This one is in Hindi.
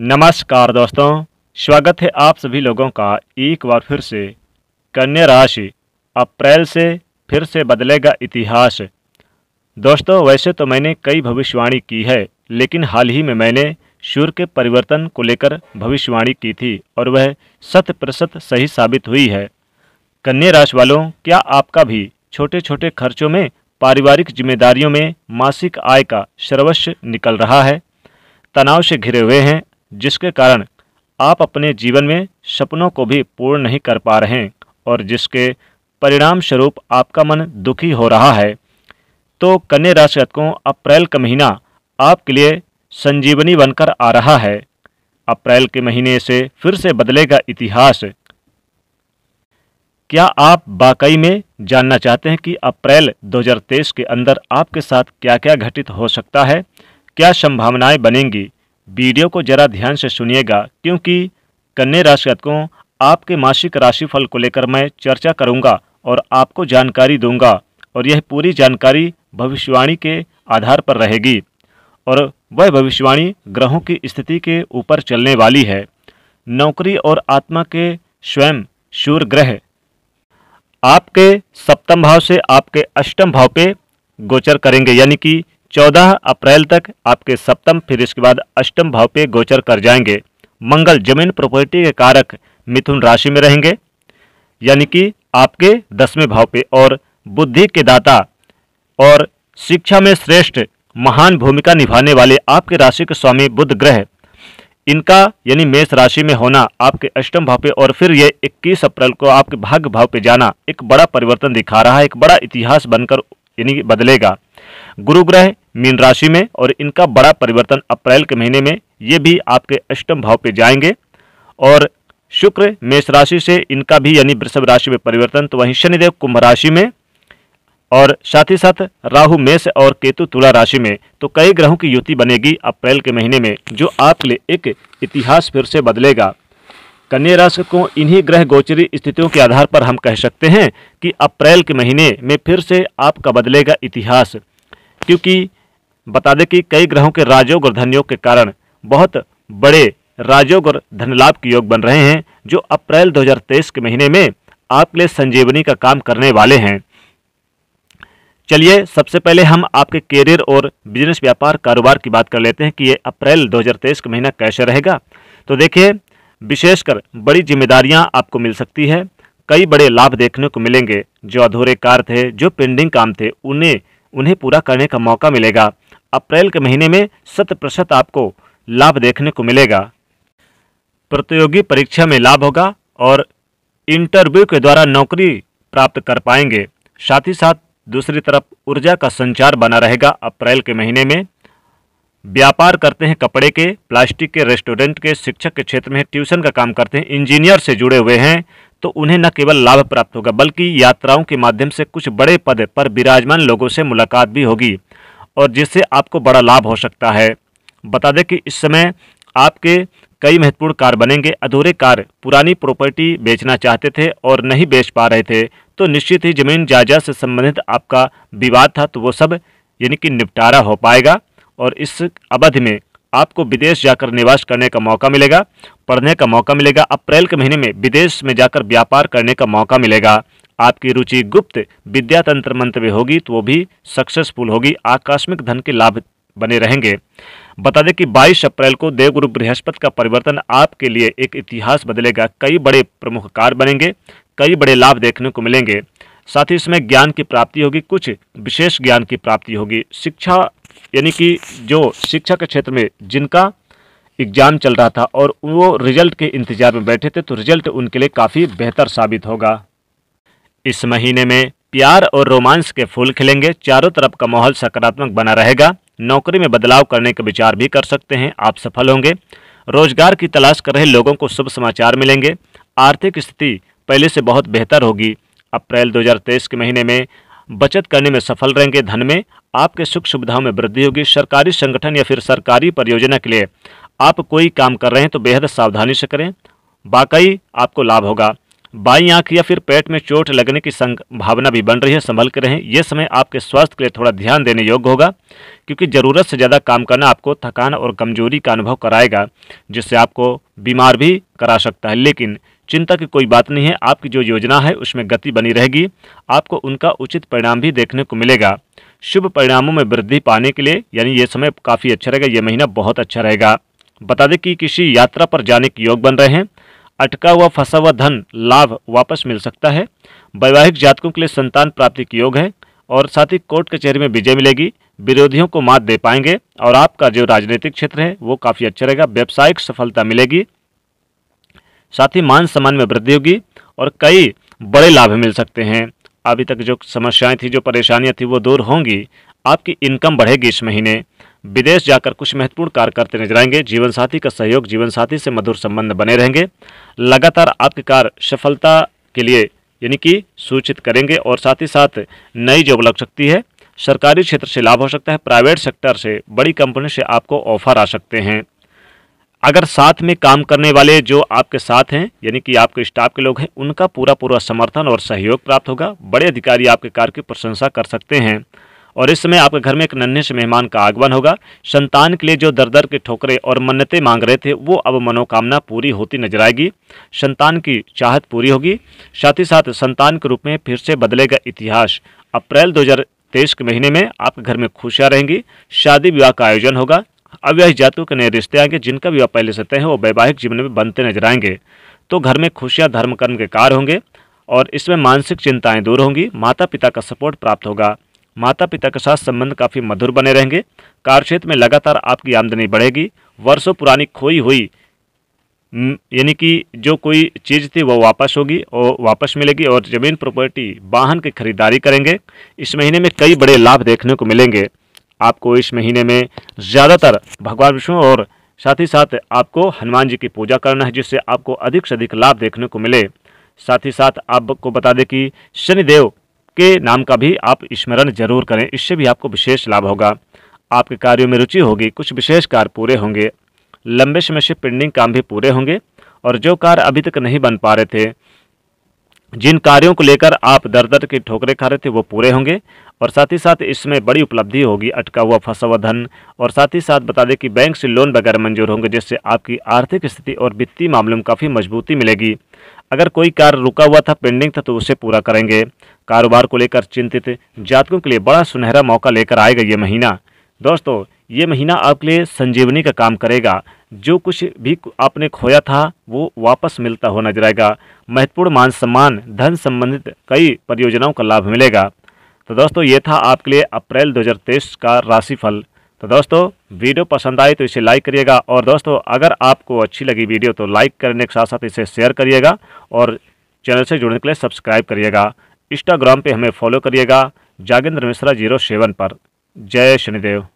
नमस्कार दोस्तों स्वागत है आप सभी लोगों का एक बार फिर से कन्या राशि अप्रैल से फिर से बदलेगा इतिहास दोस्तों वैसे तो मैंने कई भविष्यवाणी की है लेकिन हाल ही में मैंने सूर्य के परिवर्तन को लेकर भविष्यवाणी की थी और वह शत प्रतिशत सही साबित हुई है कन्या राशि वालों क्या आपका भी छोटे छोटे खर्चों में पारिवारिक जिम्मेदारियों में मासिक आय का सर्वस्व निकल रहा है तनाव से घिरे हुए हैं जिसके कारण आप अपने जीवन में सपनों को भी पूर्ण नहीं कर पा रहे हैं और जिसके परिणाम स्वरूप आपका मन दुखी हो रहा है तो कन्या राशि जातकों अप्रैल का महीना आपके लिए संजीवनी बनकर आ रहा है अप्रैल के महीने से फिर से बदलेगा इतिहास क्या आप वाकई में जानना चाहते हैं कि अप्रैल 2023 के अंदर आपके साथ क्या क्या घटित हो सकता है क्या संभावनाएं बनेंगी वीडियो को जरा ध्यान से सुनिएगा क्योंकि कन्या राशि आपके मासिक राशिफल को लेकर मैं चर्चा करूंगा और आपको जानकारी दूंगा और यह पूरी जानकारी भविष्यवाणी के आधार पर रहेगी और वह भविष्यवाणी ग्रहों की स्थिति के ऊपर चलने वाली है नौकरी और आत्मा के स्वयं सूर्य ग्रह आपके सप्तम भाव से आपके अष्टम भाव पे गोचर करेंगे यानी कि चौदह अप्रैल तक आपके सप्तम फिर इसके बाद अष्टम भाव पे गोचर कर जाएंगे मंगल जमीन प्रॉपर्टी के कारक मिथुन राशि में रहेंगे यानी कि आपके दसवें भाव पे और बुद्धि के दाता और शिक्षा में श्रेष्ठ महान भूमिका निभाने वाले आपके राशि के स्वामी बुद्ध ग्रह इनका यानी मेष राशि में होना आपके अष्टम भाव पे और फिर ये 21 अप्रैल को आपके भाग्य भाव पे जाना एक बड़ा परिवर्तन दिखा रहा है एक बड़ा इतिहास बनकर यानी बदलेगा गुरु ग्रह मीन राशि में और इनका बड़ा परिवर्तन अप्रैल के महीने में ये भी आपके अष्टम भाव पे जाएंगे और शुक्र मेष राशि से इनका भी यानी वृषभ राशि में परिवर्तन तो वहीं शनिदेव कुंभ राशि में और साथ ही साथ राहु मेष और केतु तुला राशि में तो कई ग्रहों की युति बनेगी अप्रैल के महीने में जो आपके लिए एक इतिहास फिर से बदलेगा कन्या राशि को इन्हीं ग्रह गोचरी स्थितियों के आधार पर हम कह सकते हैं कि अप्रैल के महीने में फिर से आपका बदलेगा इतिहास क्योंकि बता दें कि कई ग्रहों के राजयोग और धनयोग के कारण बहुत बड़े राजयोग और धनलाभ के योग बन रहे हैं जो अप्रैल 2023 के महीने में आपके लिए संजीवनी का काम करने वाले हैं चलिए सबसे पहले हम आपके करियर और बिजनेस व्यापार कारोबार की बात कर लेते हैं कि ये अप्रैल 2023 का महीना कैसे रहेगा तो देखिए विशेषकर बड़ी जिम्मेदारियां आपको मिल सकती है कई बड़े लाभ देखने को मिलेंगे जो अधूरे कार्य थे जो पेंडिंग काम थे उन्हें उन्हें पूरा करने का मौका मिलेगा अप्रैल के महीने में शत प्रतिशत आपको लाभ देखने को मिलेगा प्रतियोगी परीक्षा में लाभ होगा और इंटरव्यू के द्वारा नौकरी प्राप्त कर पाएंगे साथ ही साथ दूसरी तरफ ऊर्जा का संचार बना रहेगा अप्रैल के महीने में व्यापार करते हैं कपड़े के प्लास्टिक के रेस्टोरेंट के शिक्षक के क्षेत्र में ट्यूशन का काम करते हैं इंजीनियर से जुड़े हुए हैं तो उन्हें न केवल लाभ प्राप्त होगा बल्कि यात्राओं के माध्यम से कुछ बड़े पद पर विराजमान लोगों से मुलाकात भी होगी और जिससे आपको बड़ा लाभ हो सकता है बता दें कि इस समय आपके कई महत्वपूर्ण कार बनेंगे अधूरे कार पुरानी प्रॉपर्टी बेचना चाहते थे और नहीं बेच पा रहे थे तो निश्चित ही जमीन जायजा से संबंधित आपका विवाद था तो वो सब यानी कि निपटारा हो पाएगा और इस अवधि में आपको विदेश जाकर निवास करने का मौका मिलेगा पढ़ने का मौका मिलेगा अप्रैल के महीने में विदेश में जाकर व्यापार करने का मौका मिलेगा आपकी रुचि गुप्त विद्या तंत्र मंत्र में होगी तो वो भी सक्सेसफुल होगी आकस्मिक धन के लाभ बने रहेंगे बता दें कि 22 अप्रैल को देवगुरु बृहस्पति का परिवर्तन आपके लिए एक इतिहास बदलेगा कई बड़े प्रमुख कार बनेंगे कई बड़े लाभ देखने को मिलेंगे साथ ही इसमें ज्ञान की प्राप्ति होगी कुछ विशेष ज्ञान की प्राप्ति होगी शिक्षा यानी कि जो शिक्षा के क्षेत्र में जिनका एग्ज़ाम चल रहा था और वो रिजल्ट के इंतज़ार में बैठे थे तो रिजल्ट उनके लिए काफ़ी बेहतर साबित होगा इस महीने में प्यार और रोमांस के फूल खिलेंगे चारों तरफ का माहौल सकारात्मक बना रहेगा नौकरी में बदलाव करने के विचार भी कर सकते हैं आप सफल होंगे रोजगार की तलाश कर रहे लोगों को शुभ समाचार मिलेंगे आर्थिक स्थिति पहले से बहुत बेहतर होगी अप्रैल 2023 के महीने में बचत करने में सफल रहेंगे धन में आपके सुख सुविधाओं में वृद्धि होगी सरकारी संगठन या फिर सरकारी परियोजना के लिए आप कोई काम कर रहे हैं तो बेहद सावधानी से करें वाकई आपको लाभ होगा बाई आंख या फिर पेट में चोट लगने की संभावना भी बन रही है संभल के रहें यह समय आपके स्वास्थ्य के लिए थोड़ा ध्यान देने योग्य होगा क्योंकि ज़रूरत से ज़्यादा काम करना आपको थकान और कमजोरी का अनुभव कराएगा जिससे आपको बीमार भी करा सकता है लेकिन चिंता की कोई बात नहीं है आपकी जो योजना है उसमें गति बनी रहेगी आपको उनका उचित परिणाम भी देखने को मिलेगा शुभ परिणामों में वृद्धि पाने के लिए यानी ये समय काफ़ी अच्छा रहेगा ये महीना बहुत अच्छा रहेगा बता दें कि किसी यात्रा पर जाने के योग बन रहे हैं अटका हुआ फंसा हुआ धन लाभ वापस मिल सकता है वैवाहिक जातकों के लिए संतान प्राप्ति के योग है और साथ ही कोर्ट कचहरी में विजय मिलेगी विरोधियों को मात दे पाएंगे और आपका जो राजनीतिक क्षेत्र है वो काफ़ी अच्छा रहेगा व्यावसायिक सफलता मिलेगी साथ ही मान सम्मान में वृद्धि होगी और कई बड़े लाभ मिल सकते हैं अभी तक जो समस्याएं थी जो परेशानियां थी वो दूर होंगी आपकी इनकम बढ़ेगी इस महीने विदेश जाकर कुछ महत्वपूर्ण कार्य करते नजर आएंगे जीवन साथी का सहयोग जीवन साथी से मधुर संबंध बने रहेंगे लगातार आपके कार्य सफलता के लिए यानी कि सूचित करेंगे और साथ ही साथ नई जॉब लग सकती है सरकारी क्षेत्र से लाभ हो सकता है प्राइवेट सेक्टर से बड़ी कंपनी से आपको ऑफर आ सकते हैं अगर साथ में काम करने वाले जो आपके साथ हैं यानी कि आपके स्टाफ के लोग हैं उनका पूरा पूरा समर्थन और सहयोग प्राप्त होगा बड़े अधिकारी आपके कार्य की प्रशंसा कर सकते हैं और इस समय आपके घर में एक नन्हे से मेहमान का आगमन होगा संतान के लिए जो दर दर के ठोकरे और मन्नतें मांग रहे थे वो अब मनोकामना पूरी होती नजर आएगी संतान की चाहत पूरी होगी साथ ही साथ संतान के रूप में फिर से बदलेगा इतिहास अप्रैल दो के महीने में आपके घर में खुशियाँ रहेंगी शादी विवाह का आयोजन होगा अविवाहित जातकों के नए रिश्ते आएंगे जिनका विवाह पहले से तय है वो वैवाहिक जीवन में बनते नजर आएंगे तो घर में खुशियाँ धर्म कर्म के कार्य होंगे और इसमें मानसिक चिंताएँ दूर होंगी माता पिता का सपोर्ट प्राप्त होगा माता पिता के साथ संबंध काफ़ी मधुर बने रहेंगे कार्यक्षेत्र में लगातार आपकी आमदनी बढ़ेगी वर्षों पुरानी खोई हुई यानी कि जो कोई चीज़ थी वो वापस होगी और वापस मिलेगी और ज़मीन प्रॉपर्टी वाहन की खरीदारी करेंगे इस महीने में कई बड़े लाभ देखने को मिलेंगे आपको इस महीने में ज़्यादातर भगवान विष्णु और साथ ही साथ आपको हनुमान जी की पूजा करना है जिससे आपको अधिक से अधिक लाभ देखने को मिले साथ ही साथ आपको बता दें कि शनिदेव के नाम का भी आप स्मरण जरूर करें इससे भी आपको विशेष लाभ होगा आपके कार्यों में रुचि होगी कुछ विशेष कार्य पूरे होंगे लंबे समय से पेंडिंग काम भी पूरे होंगे और जो कार्य अभी तक नहीं बन पा रहे थे जिन कार्यों को लेकर आप दर दर की ठोकरें खा रहे थे वो पूरे होंगे और साथ ही साथ इसमें बड़ी उपलब्धि होगी अटका हुआ फंसा हुआ धन और साथ ही साथ बता दें कि बैंक से लोन वगैरह मंजूर होंगे जिससे आपकी आर्थिक स्थिति और वित्तीय मामलों में काफ़ी मजबूती मिलेगी अगर कोई कार्य रुका हुआ था पेंडिंग था तो उसे पूरा करेंगे कारोबार को लेकर चिंतित जातकों के लिए बड़ा सुनहरा मौका लेकर आएगा ये महीना दोस्तों ये महीना आपके लिए संजीवनी का काम करेगा जो कुछ भी आपने खोया था वो वापस मिलता हुआ नजर आएगा महत्वपूर्ण मान सम्मान धन संबंधित कई परियोजनाओं का लाभ मिलेगा तो दोस्तों ये था आपके लिए अप्रैल 2023 का राशिफल तो दोस्तों वीडियो पसंद आई तो इसे लाइक करिएगा और दोस्तों अगर आपको अच्छी लगी वीडियो तो लाइक करने के साथ साथ इसे शेयर करिएगा और चैनल से जुड़ने के लिए सब्सक्राइब करिएगा इंस्टाग्राम पर हमें फॉलो करिएगा जागेंद्र मिश्रा जीरो सेवन पर जय शनिदेव